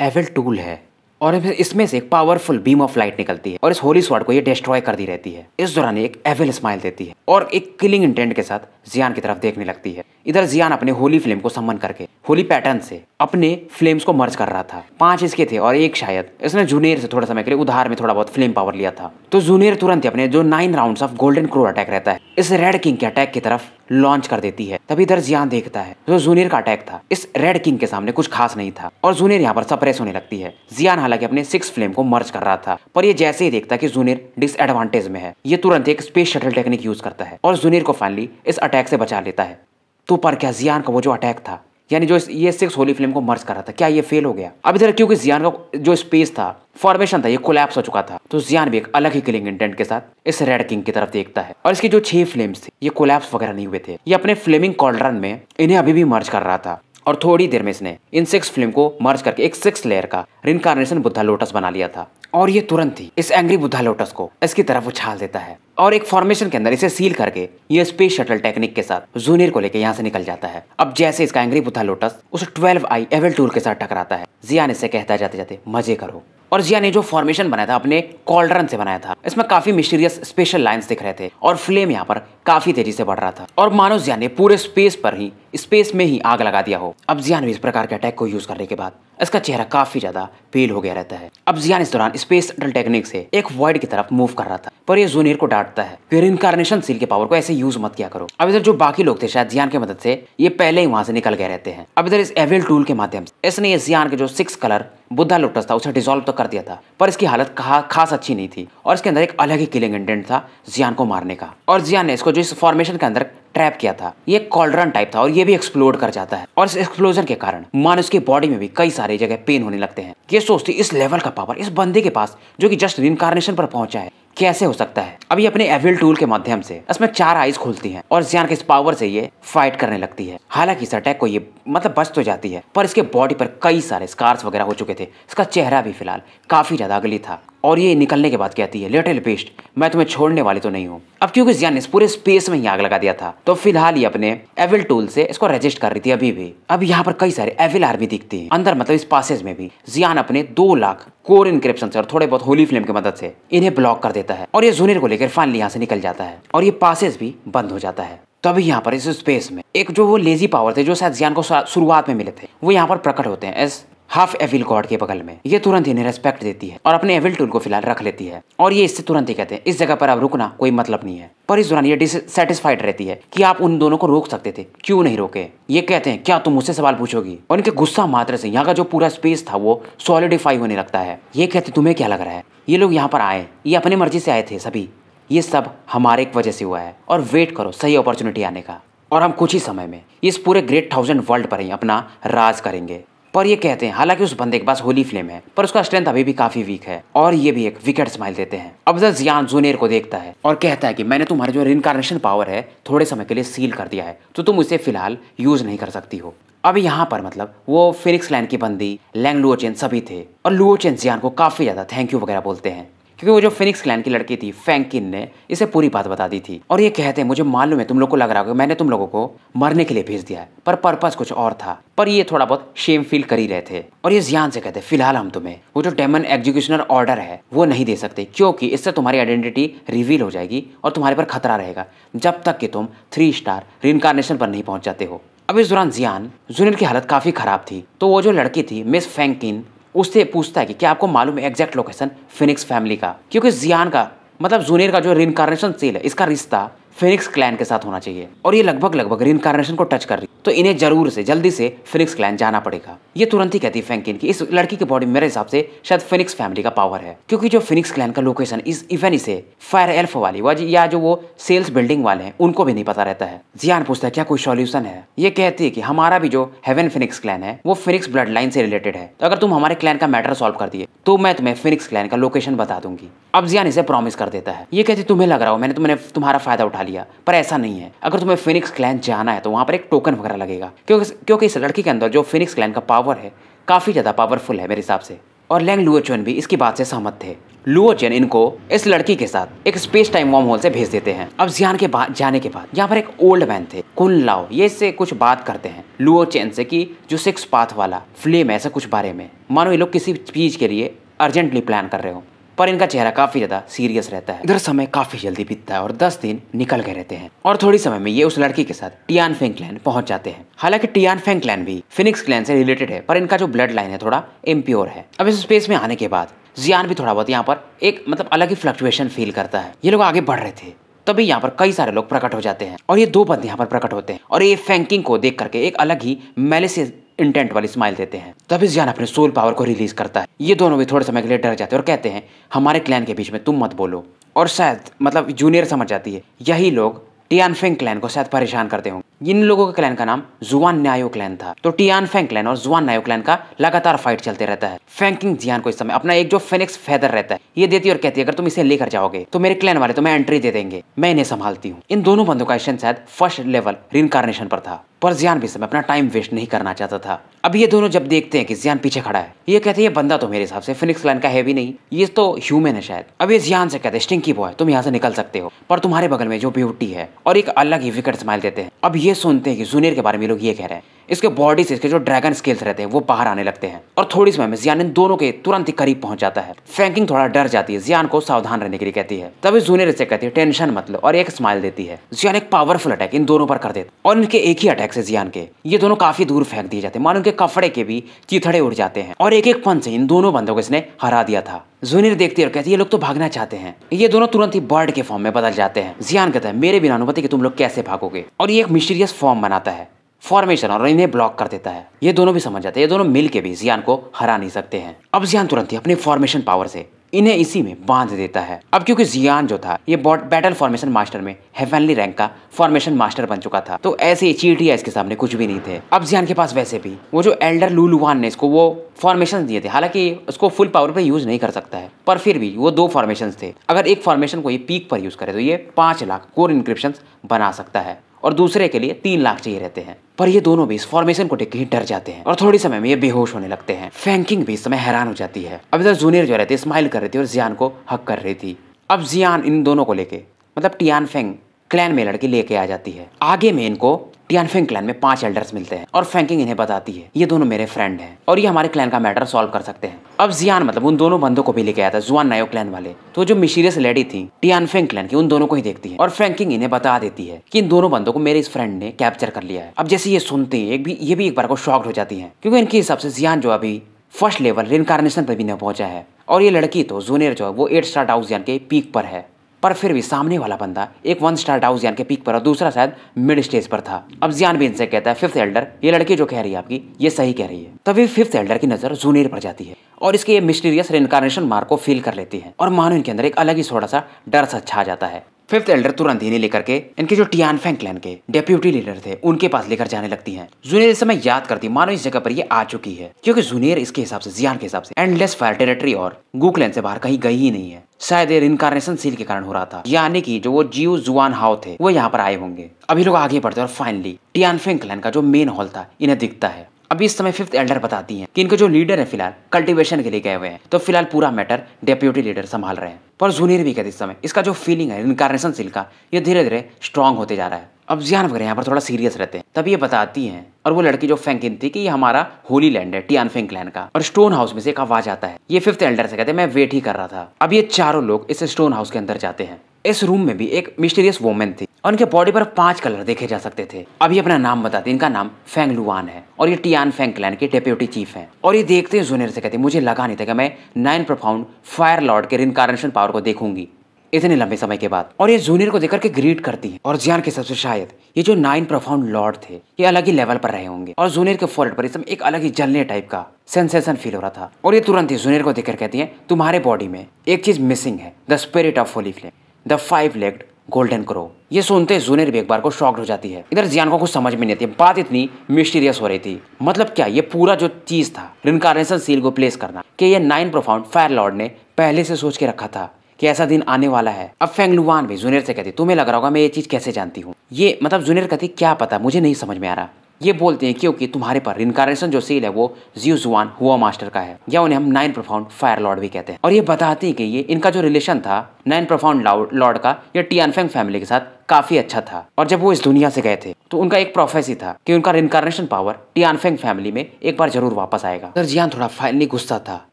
एवल टूल है और इसमें से एक पावरफुल बीम ऑफ लाइट निकलती है और इस होली स्वाड को ये डिस्ट्रॉय कर दी रहती है इस दौरान एक एविल स्माइल देती है और एक किलिंग इंटेंट के साथ जियान की तरफ देखने लगती है इधर जियान अपने होली फ्लेम को सम्मन करके होली पैटर्न से अपने फ्लेम्स को मर्ज कर रहा था पांच इसके थे और एक शायद इसने जूनियर से थोड़ा समय के लिए उधार में थोड़ा बहुत फ्लेम पावर लिया था तो जूनियर तुरंत ही अपने जो nine round of golden crow attack रहता है इस रेड किंग के अटैक की तरफ लॉन्च कर देती है तभी इधर जियान देखता है जो जूनियर का अटैक था इस रेड किंग के सामने कुछ खास नहीं था और जूनियर यहाँ पर सप्रेस होने लगती है जियान हालांकि अपने सिक्स फ्लेम को मर्ज कर रहा था पर ये जैसे ही देखता कि जूनेर डिसएडवांटेज में है ये तुरंत एक स्पेस शटल टेक्निक यूज करता है और जूनियर को फाइनली इस अटैक से बचा लेता है तो पर क्या जियान का वो जो अटैक था यानी जो ये सिक्स होली फिल्म को मर्ज कर रहा था क्या ये फेल हो गया अब इधर क्योंकि जियान का जो स्पेस था फॉर्मेशन था ये कोलैप्स हो चुका था तो जियान भी एक अलग ही किलिंग इंटेंट के साथ इस रेड किंग की तरफ देखता है और इसकी जो छह फ्लेम्स थी ये कोलैप्स वगैरह नहीं हुए थे ये अपने फ्लेमिंग कॉल्ड्रन में इन्हें अभी भी मर्ज कर रहा था और थोड़ी देर में इसने इन सिक्स फिल्म को मर्ज करके एक सिक्स लेयर का रिनकारनेशन बुद्धा लोटस बना लिया था और ये तुरंत ही इस एंग्री बुद्धा लोटस को इसकी तरफ उछाल देता है और एक फॉर्मेशन के अंदर इसे सील करके ये स्पेस शटल टेक्निक के साथ जूनियर को लेकर यहाँ से निकल जाता है अब जैसे इसका एंग्री बुद्धा लोटस उस ट्वेल्व आई एवल टूल के साथ टकराता है जियान इसे कहता जाते जाते मजे करो और जिया ने जो फॉर्मेशन बनाया था अपने कॉल्ड्रन से बनाया था इसमें काफी मिस्टीरियस स्पेशल लाइंस दिख रहे थे और फ्लेम यहाँ पर काफ़ी तेज़ी से बढ़ रहा था और मानव जिया ने पूरे स्पेस पर ही स्पेस में ही आग लगा दिया हो अब जिया इस प्रकार के अटैक को यूज़ करने के बाद इसका चेहरा काफ़ी ज़्यादा पेल हो गया रहता है अब जिया इस दौरान स्पेस डल टेक्निक से एक वर्ड की तरफ मूव कर रहा था पर यह जूनियर को डांटता है फिर इनकारनेशन सील के पावर को ऐसे यूज मत किया करो अब इधर जो बाकी लोग थे शायद जियान की मदद से ये पहले ही वहाँ से निकल गए रहते हैं अब इधर इस एविल टूल के माध्यम से इसने ये जियान के जो सिक्स कलर बुद्धा लोटस था उसे डिजोल्व तो कर दिया था पर इसकी हालत खास अच्छी नहीं थी और इसके अंदर एक अलग ही किलिंग इंटेंट था जियान को मारने का और जियान ने इसको जो इस फॉर्मेशन के अंदर ट्रैप किया था ये कॉलरन टाइप था और ये भी एक्सप्लोड कर जाता है और इस एक्सप्लोजन के कारण मानस की बॉडी में भी कई सारी जगह पेन होने लगते हैं ये सोचती इस लेवल का पावर इस बंदे के पास जो कि जस्ट रिनकारनेशन पर पहुंचा है कैसे हो सकता है अभी अपने एविल टूल के माध्यम से इसमें चार आईज खुलती हैं और जियान के इस पावर से ये फाइट करने लगती है हालांकि इस अटैक को ये मतलब बच तो जाती है पर इसके बॉडी पर कई सारे स्कार्स वगैरह हो चुके थे इसका चेहरा भी फिलहाल काफी ज्यादा अगली था और ये निकलने के बाद कहती है लिटिल पेस्ट मैं तुम्हें छोड़ने वाली तो नहीं हूँ अब क्योंकि जियान इस पूरे स्पेस में ही आग लगा दिया था तो फिलहाल ही अपने एविल टूल से इसको रजिस्ट कर रही थी अभी भी अब यहाँ पर कई सारे एविल आर्मी दिखती है अंदर मतलब इस पासेज में भी जियान अपने दो लाख कोर इनक्रिप्शन से और थोड़े बहुत होली फ्लेम की मदद से इन्हें ब्लॉक कर देता है और ये जूनियर को लेकर फाइनली यहाँ से निकल जाता है और ये पासेज भी बंद हो जाता है तभी यहाँ पर इस स्पेस में एक जो वो लेजी पावर थे जो शायद जियान को शुरुआत में मिले थे वो यहाँ पर प्रकट होते हैं एस हाफ एविल गॉड के बगल में ये तुरंत इन्हें रेस्पेक्ट देती है और अपने एविल टूल को फिलहाल रख लेती है और ये इससे तुरंत ही कहते हैं इस जगह पर अब रुकना कोई मतलब नहीं है पर इस दौरान ये डिससेटिस्फाइड रहती है कि आप उन दोनों को रोक सकते थे क्यों नहीं रोके ये कहते हैं क्या तुम मुझसे सवाल पूछोगी और इनके गुस्सा मात्र से यहाँ का जो पूरा स्पेस था वो सॉलिडिफाई होने लगता है ये कहते तुम्हें क्या लग रहा है ये लोग यहाँ पर आए ये अपनी मर्जी से आए थे सभी ये सब हमारे एक वजह से हुआ है और वेट करो सही अपॉर्चुनिटी आने का और हम कुछ ही समय में इस पूरे ग्रेट थाउजेंड वर्ल्ड पर ही अपना राज करेंगे पर ये कहते हैं हालांकि उस बंदे के पास होली फ्लेम है पर उसका स्ट्रेंथ अभी भी काफी वीक है और ये भी एक विकेट स्माइल देते हैं अफजल जियान जूनियर को देखता है और कहता है कि मैंने तुम्हारा जो रिनकारनेशन पावर है थोड़े समय के लिए सील कर दिया है तो तुम उसे फिलहाल यूज नहीं कर सकती हो अब यहाँ पर मतलब वो फिनिक्स लैंड की बंदी लैंग लुओचेन सभी थे और लुओचेन जियान को काफी ज्यादा थैंक यू वगैरह बोलते हैं क्योंकि वो जो फिनिक्स क्लैन की लड़की थी फैंकिन ने इसे पूरी बात बता दी थी और ये कहते हैं मुझे मालूम है तुम लोग को लग रहा होगा मैंने तुम लोगों को मरने के लिए भेज दिया है पर पर्पज कुछ और था पर ये थोड़ा बहुत शेम फील कर ही रहे थे और ये ज्ञान से कहते फिलहाल हम तुम्हें वो जो डेमन एग्जीक्यूशनर ऑर्डर है वो नहीं दे सकते क्योंकि इससे तुम्हारी आइडेंटिटी रिवील हो जाएगी और तुम्हारे पर खतरा रहेगा जब तक कि तुम थ्री स्टार रिनकारनेशन पर नहीं पहुंच जाते हो अब इस दौरान जियान जुनिल की हालत काफ़ी ख़राब थी तो वो जो लड़की थी मिस फैंकिन उससे पूछता है कि क्या आपको मालूम है एग्जैक्ट लोकेशन फिनिक्स फैमिली का क्योंकि जियान का मतलब जूनियर का जो रिनकारनेशन सेल है इसका रिश्ता फिनिक्स क्लैन के साथ होना चाहिए और ये लगभग लगभग रिनकारनेशन को टच कर रही तो इन्हें जरूर से जल्दी से फिनिक्स क्लैन जाना पड़ेगा ये तुरंत ही कहती है फैंकिन की इस लड़की के बॉडी मेरे हिसाब से शायद फिनिक्स फैमिली का पावर है क्योंकि जो फिनिक्स क्लैन का लोकेशन इस इवन इसे फायर एल्फ वाली या जो वो सेल्स बिल्डिंग वाले हैं उनको भी नहीं पता रहता है जियान पूछता है क्या कोई सोल्यूशन है ये कहती है की हमारा भी जो हेवन फिनिक्स क्लैन है वो फिनिक्स ब्लड लाइन से रिलेटेड है तो अगर तुम हमारे क्लैन का मैटर सोल्व कर दिए तो मैं तुम्हें फिनिक्स क्लैन का लोकेशन बता दूंगी अब जियान इसे प्रॉमिस कर देता है ये कहती तुम्हें लग रहा हो मैंने तुम्हें तुम्हारा फायदा उठा लिया पर ऐसा नहीं है अगर तुम्हें फिनिक्स क्लैन जाना है तो वहाँ पर एक टोकन वगैरह लगेगा क्योंकि क्योंकि इस लड़की के अंदर जो फिनिक्स क्लैन का पावर है काफ़ी ज़्यादा पावरफुल है मेरे हिसाब से और लैंग लुओचन भी इसकी बात से सहमत थे लुओचन इनको इस लड़की के साथ एक स्पेस टाइम वॉम होल से भेज देते हैं अब जियान के बाद जाने के बाद यहाँ पर एक ओल्ड मैन थे कुन लाओ ये से कुछ बात करते हैं लुओचेन से कि जो सिक्स पाथ वाला फ्लेम है ऐसा कुछ बारे में मानो ये लोग किसी चीज के लिए अर्जेंटली प्लान कर रहे हो पर इनका चेहरा काफ़ी ज़्यादा सीरियस रहता है इधर समय काफ़ी जल्दी बीतता है और दस दिन निकल गए रहते हैं और थोड़ी समय में ये उस लड़की के साथ टियान फेंग क्लैन पहुंच जाते हैं हालांकि टियान फेंग क्लैन भी फिनिक्स क्लैन से रिलेटेड है पर इनका जो ब्लड लाइन है थोड़ा इम्प्योर है अब इस स्पेस में आने के बाद जियान भी थोड़ा बहुत यहाँ पर एक मतलब अलग ही फ्लक्चुएशन फील करता है ये लोग आगे बढ़ रहे थे तभी यहाँ पर कई सारे लोग प्रकट हो जाते हैं और ये दो बंदे यहाँ पर प्रकट होते हैं और ये फैंकिंग को देख करके एक अलग ही मेलिसियस इंटेंट वाली स्माइल देते हैं तब इस अपने सोल पावर को रिलीज करता है ये दोनों भी थोड़े समय के लिए डर जाते हैं और कहते हैं हमारे क्लैन के बीच में तुम मत बोलो और शायद मतलब जूनियर समझ जाती है यही लोग टियानफिंग क्लैन को शायद परेशान करते होंगे इन लोगों के क्लैन का नाम जुआन न्यायो क्लैन था तो टियान फेंग क्लैन और जुआन न्यायो क्लैन का लगातार फाइट चलते रहता है फेंकिंग जियान को इस समय अपना एक जो फेनिक्स फेदर रहता है ये देती और कहती है अगर तुम इसे लेकर जाओगे तो मेरे क्लैन वाले तुम्हें एंट्री दे देंगे मैं इन्हें संभालती हूँ इन दोनों बंदों का एशन शायद फर्स्ट लेवल रिनकारनेशन पर था पर जियान भी समय अपना टाइम वेस्ट नहीं करना चाहता था अभी ये दोनों जब देखते हैं कि जियान पीछे खड़ा है ये कहते हैं ये बंदा तो मेरे हिसाब से फिनिक्स लाइन का है भी नहीं ये तो ह्यूमन है शायद अब ये जियान से कहते हैं स्टिंकी बॉय तुम यहाँ से निकल सकते हो पर तुम्हारे बगल में जो ब्यूटी है और एक अलग ही विकेट स्माइल देते हैं अब ये सुनते हैं कि जूनियर के बारे में लोग ये कह रहे हैं इसके बॉडी से इसके जो ड्रैगन स्केल्स रहते हैं वो बाहर आने लगते हैं और थोड़ी समय में जियान इन दोनों के तुरंत ही करीब पहुंच जाता है फैंकिंग थोड़ा डर जाती है जियान को सावधान रहने के लिए कहती है तभी जूनियर इसे कहती है टेंशन मत लो और एक स्माइल देती है जियान एक पावरफुल अटैक इन दोनों पर कर देते और इनके एक ही अटैक से जियान के ये दोनों काफी दूर फेंक दिए जाते हैं मानो उनके कपड़े के भी चिथड़े उड़ जाते हैं और एक एक पन से इन दोनों बंदों को इसने हरा दिया था जूनियर देखती है और कहती है ये लोग तो भागना चाहते हैं ये दोनों तुरंत ही बर्ड के फॉर्म में बदल जाते हैं जियान कहता है मेरे बिना अनुमति कि तुम लोग कैसे भागोगे और ये एक मिस्टीरियस फॉर्म बनाता है फॉर्मेशन और इन्हें ब्लॉक कर देता है ये दोनों भी समझ जाते हैं ये दोनों मिल के भी जियान को हरा नहीं सकते हैं अब जियान तुरंत ही अपने फॉर्मेशन पावर से इन्हें इसी में बांध देता है अब क्योंकि जियान जो था ये बैटल फॉर्मेशन मास्टर में हेवनली रैंक का फॉर्मेशन मास्टर बन चुका था तो ऐसे चीटिया इसके सामने कुछ भी नहीं थे अब जियान के पास वैसे भी वो जो एल्डर लूलुवान ने इसको वो फॉर्मेशन दिए थे हालांकि उसको फुल पावर पर यूज नहीं कर सकता है पर फिर भी वो दो फॉर्मेशन थे अगर एक फॉर्मेशन को ये पीक पर यूज करे तो ये पांच लाख कोर इंक्रिप्शन बना सकता है और दूसरे के लिए तीन लाख चाहिए रहते हैं पर ये दोनों भी इस फॉर्मेशन को देख के ही डर जाते हैं और थोड़ी समय में ये बेहोश होने लगते हैं फैंकिंग भी इस समय हैरान हो जाती है अब इधर जूनियर जो रहती है स्माइल कर रही थी और जियान को हक कर रही थी अब जियान इन दोनों को लेके मतलब टियान फेंग क्लैन में लड़की लेके आ जाती है आगे में इनको टियानफेंग क्लैन में पांच एल्डर्स मिलते हैं और फेंकिंग इन्हें बताती है ये दोनों मेरे फ्रेंड हैं और ये हमारे क्लैन का मैटर सॉल्व कर सकते हैं अब जियान मतलब उन दोनों बंदों को भी लेके आया था जुआन नायो क्लैन वाले तो जो मिशीरियस लेडी थी टियानफेंग क्लैन की उन दोनों को ही देखती है और फेंकिंग इन्हें बता देती है की इन दोनों बंदों को मेरे इस फ्रेंड ने कैप्चर कर लिया है अब जैसे ये सुनते हैं एक भी ये भी एक बार को शॉक हो जाती है क्योंकि इनके हिसाब से जियान जो अभी फर्स्ट लेवल रिनकारनेशन पर भी नहीं पहुंचा है और ये लड़की तो जूनियर जो है वो एट स्टार जान के पीक पर है पर फिर भी सामने वाला बंदा एक वन स्टार डाउ जियान के पीक पर और दूसरा शायद मिड स्टेज पर था अब जियान भी इनसे कहता है फिफ्थ एल्डर ये लड़की जो कह रही है आपकी ये सही कह रही है तभी फिफ्थ एल्डर की नजर जूनियर पर जाती है और इसके ये मिस्टीरियस रिनकारनेशन मार को फील कर लेती है और मानो इनके अंदर एक अलग ही थोड़ा सा डर सा छा जाता है फिफ्थ एल्डर तुरंत ही लेकर के इनके जो टियानफेंग क्लैन के डेप्यूटी लीडर थे उनके पास लेकर जाने लगती हैं जुनेर इस समय याद करती मानो इस जगह पर ये आ चुकी है क्योंकि जुनेर इसके हिसाब से जियान के हिसाब से एंडलेस फायर टेरेटरी और गुकलैंड से बाहर कहीं गई ही नहीं है शायद ये रिनकारनेशन सील के कारण हो रहा था यानी कि जो वो जियो जुआन हाउ थे वो यहाँ पर आए होंगे अभी लोग आगे बढ़ते और फाइनली फेंग क्लैन का जो मेन हॉल था इन्हें दिखता है अभी इस समय फिफ्थ एल्डर बताती हैं कि इनके जो लीडर है फिलहाल कल्टीवेशन के लिए गए हुए हैं तो फिलहाल पूरा मैटर डेप्यूटी लीडर संभाल रहे हैं पर जूनियर भी कहते इस समय इसका जो फीलिंग है इनकारनेशन सिल का ये धीरे धीरे स्ट्रांग होते जा रहा है अब जियान वगैरह यहाँ पर थोड़ा सीरियस रहते हैं तब ये बताती हैं और वो लड़की जो फेंकिन थी कि ये हमारा होली लैंड है टियान फेंक लैंड का और स्टोन हाउस में से एक आवाज आता है ये फिफ्थ एल्डर से कहते हैं मैं वेट ही कर रहा था अब ये चारों लोग इस स्टोन हाउस के अंदर जाते हैं इस रूम में भी एक मिस्टीरियस वोमेन थी और उनके बॉडी पर पांच कलर देखे जा सकते थे अभी अपना नाम बताते इनका नाम फेंग लुआन है और ये टियान फेंग क्लैन के डेप्यूटी चीफ हैं और ये देखते हैं जोनेर से कहते मुझे लगा नहीं था कि मैं नाइन प्रोफाउंड फायर लॉर्ड के रिनकारनेशन पावर को देखूंगी इतने लंबे समय के बाद और ये जूनियर को देखकर के ग्रीट करती है और जियान के सबसे शायद ये जो नाइन प्रोफाउंड लॉर्ड थे ये अलग ही लेवल पर रहे होंगे और जूनियर के फोरेट पर एक अलग ही जलने टाइप का सेंसेशन फील हो रहा था और ये तुरंत ही जूनियर को देखकर कहती है तुम्हारे बॉडी में एक चीज मिसिंग है the spirit of holy flame the five legged golden crow ये सुनते जूनियर भी एक बार को शॉक्ड हो जाती है इधर जियान को कुछ समझ में नहीं आती बात इतनी मिस्टीरियस हो रही थी मतलब क्या ये पूरा जो चीज था रिनकारनेशन सील को प्लेस करना कि ये नाइन प्रोफाउंड फायर लॉर्ड ने पहले से सोच के रखा था कि ऐसा दिन आने वाला है अब फेंगलुवान भी जूनियर से कहती तुम्हें लग रहा होगा मैं ये चीज कैसे जानती हूँ ये मतलब जूनियर कहती क्या पता मुझे नहीं समझ में आ रहा ये बोलते हैं क्योंकि तुम्हारे पर रिनकारेशन जो सील है वो जियो जुआन हुआ मास्टर का है या उन्हें हम नाइन प्रोफाउंड फायर लॉर्ड भी कहते हैं और ये बताते हैं कि ये इनका जो रिलेशन था नाइन प्रोफाउंड लॉर्ड का या टियानफेंग फैमिली के साथ काफी अच्छा था और जब वो इस दुनिया से गए थे तो उनका एक प्रोफेसी था कि उनका रिनकारनेशन पावर टियानफेंग फैमिली में एक बार जरूर वापस आएगा सर जियान थोड़ा फाइनली गुस्सा था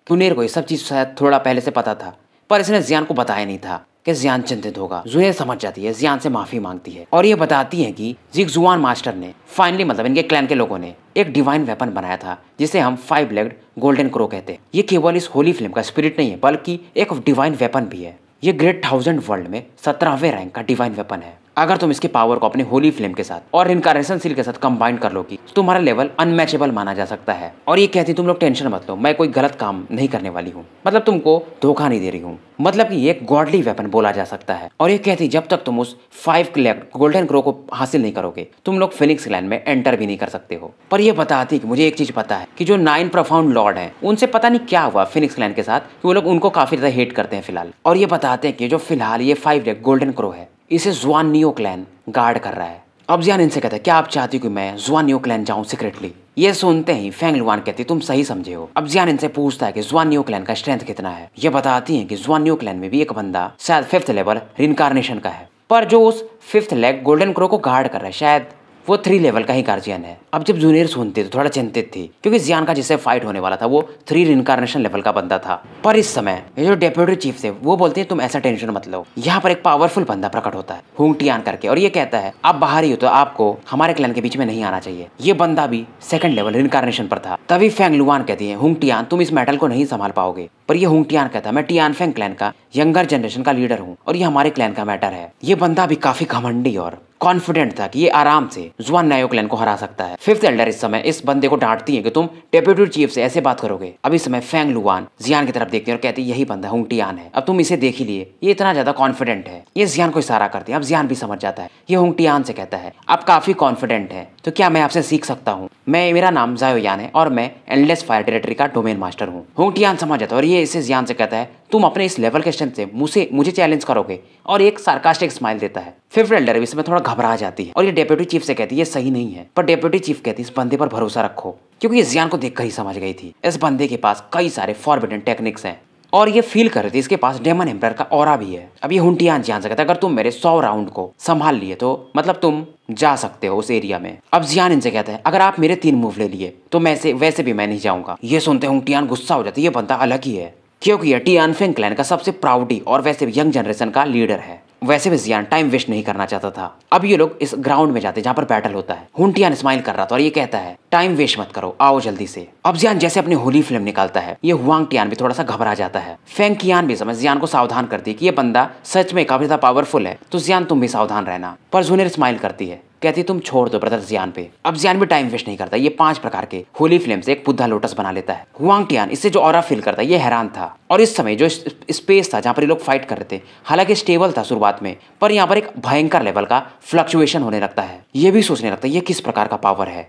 कुनेर को ये सब चीज शायद थोड़ा पहले से पता था पर इसने जियान को बताया नहीं था कि जियान चिंतित होगा जुहे समझ जाती है जियान से माफी मांगती है और ये बताती है कि जिक जुआन मास्टर ने फाइनली मतलब इनके क्लैन के लोगों ने एक डिवाइन वेपन बनाया था जिसे हम फाइव लेग्ड गोल्डन क्रो कहते हैं ये केवल इस होली फिल्म का स्पिरिट नहीं है बल्कि एक डिवाइन वेपन भी है ये ग्रेट थाउजेंड वर्ल्ड में सत्रहवें रैंक का डिवाइन वेपन है अगर तुम इसके पावर को अपने होली फ्लेम के साथ और इनकारेशन सील के साथ कंबाइन कर लोगी तो तुम्हारा लेवल अनमैचेबल माना जा सकता है और ये कहती तुम लोग टेंशन मत लो मैं कोई गलत काम नहीं करने वाली हूँ मतलब तुमको धोखा नहीं दे रही हूँ मतलब कि ये गॉडली वेपन बोला जा सकता है और ये कहती जब तक तुम उस फाइव क्लेक्ट गोल्डन क्रो को हासिल नहीं करोगे तुम लोग फिनिक्स लैंड में एंटर भी नहीं कर सकते हो पर यह बताती कि मुझे एक चीज पता है कि जो नाइन प्रोफाउंड लॉर्ड है उनसे पता नहीं क्या हुआ फिनिक्स लैंड के साथ कि वो लोग उनको काफी ज्यादा हेट करते हैं फिलहाल और ये बताते हैं कि जो फिलहाल ये फाइव लेक गोल्डन क्रो है इसे जुआनियो क्लैन गार्ड कर रहा है अब जियान इनसे कहता है क्या आप चाहती हो कि मैं जुआनियो क्लैन जाऊं सीक्रेटली ये सुनते ही फैंग लुआन कहती तुम सही समझे हो अब जियान इनसे पूछता है कि जुआनियो क्लैन का स्ट्रेंथ कितना है ये बताती है कि जुआनियो क्लैन में भी एक बंदा शायद फिफ्थ लेवल रिनकारनेशन का है पर जो उस फिफ्थ लेग गोल्डन क्रो को गार्ड कर रहा है शायद वो थ्री लेवल का ही गार्जियन है अब जब जूनियर सुनते तो थोड़ा चिंतित थे क्योंकि जियान का जिससे फाइट होने वाला था वो थ्री रिनकारनेशन लेवल का बंदा था पर इस समय ये जो डेप्यूटी चीफ थे वो बोलते हैं तुम ऐसा टेंशन मत लो यहाँ पर एक पावरफुल बंदा प्रकट होता है हुंग टियान करके और ये कहता है आप बाहर ही हो तो आपको हमारे क्लैन के बीच में नहीं आना चाहिए ये बंदा भी सेकंड लेवल रिनकारनेशन पर था तभी फेंग लुआन कहती है हुंग टियान तुम इस मेटल को नहीं संभाल पाओगे पर ये हुंग टियान कहता है मैं टियान फेंग क्लैन का यंगर जनरेशन का लीडर हूँ और ये हमारे क्लैन का मैटर है ये बंदा भी काफी घमंडी और कॉन्फिडेंट था कि ये आराम से जुआन नायो क्लैन को हरा सकता है फिफ्थ एल्डर इस समय इस बंदे को डांटती है कि तुम डेप्यूटी चीफ से ऐसे बात करोगे अब इस समय फैंग लुआन जियान की तरफ देखते हैं और कहती है यही बंदा हुंगटियान है अब तुम इसे देख ही लिए ये इतना ज्यादा कॉन्फिडेंट है ये जियान को इशारा करती है अब जियान भी समझ जाता है ये हुंगटियान से कहता है अब काफी कॉन्फिडेंट है तो क्या मैं आपसे सीख सकता हूँ मैं मेरा नाम जायो यान है और मैं एंडलेस फायर टेरेटरी का डोमेन मास्टर हूँ हुंगटियान समझ जाता है और ये इसे जियान से कहता है तुम अपने इस लेवल के स्ट्रेंथ से मुझे मुझे चैलेंज करोगे और एक सार्कास्टिक स्माइल देता है फिफ्थ एल्डर इसमें थोड़ा घबरा जाती है और ये डेप्यूटी चीफ से कहती है ये सही नहीं है पर डेप्यूटी चीफ कहती है इस बंदे पर भरोसा रखो क्योंकि ये जियान को देखकर ही समझ गई थी इस बंदे के पास कई सारे फॉरबिडन टेक्निक्स हैं और ये फील कर रही थी इसके पास डेमन एम्पर का और भी है अब ये हुटियान जियान से कहता है अगर तुम मेरे सौ राउंड को संभाल लिए तो मतलब तुम जा सकते हो उस एरिया में अब जियान इनसे कहता है अगर आप मेरे तीन मूव ले लिए तो मैं से वैसे भी मैं नहीं जाऊंगा ये सुनते हुटियान गुस्सा हो जाती है ये बंदा अलग ही है क्योंकि ये टियान फिंग क्लैन का सबसे प्राउडी और वैसे यंग जनरेशन का लीडर है वैसे भी जियान टाइम वेस्ट नहीं करना चाहता था अब ये लोग इस ग्राउंड में जाते जहाँ पर बैटल होता है हुंटियान स्माइल कर रहा था और ये कहता है टाइम वेस्ट मत करो आओ जल्दी से अब जियान जैसे अपनी होली फिल्म निकालता है ये हुआंग टियान भी थोड़ा सा घबरा जाता है फेंग कियान भी समझ जियान को सावधान करती है कि ये बंदा सच में काफी ज्यादा पावरफुल है तो जियान तुम भी सावधान रहना पर जुनेर स्माइल करती है कहती तुम छोड़ दो ब्रदर जियान पे अब जियान भी टाइम वेस्ट नहीं करता ये पांच प्रकार के होली फ्लेम से एक बुद्धा लोटस बना लेता है हुआंग टियान इससे जो और फील करता है ये हैरान था और इस समय जो स्पेस था जहाँ पर ये लोग फाइट कर रहे थे हालांकि स्टेबल था शुरुआत में पर यहाँ पर एक भयंकर लेवल का फ्लक्चुएशन होने लगता है ये भी सोचने लगता है ये किस प्रकार का पावर है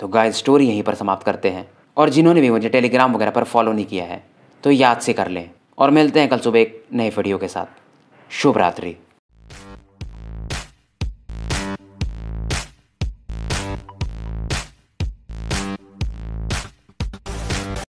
तो गाय स्टोरी यहीं पर समाप्त करते हैं और जिन्होंने भी मुझे टेलीग्राम वगैरह पर फॉलो नहीं किया है तो याद से कर लें और मिलते हैं कल सुबह एक नए वीडियो के साथ शुभ रात्रि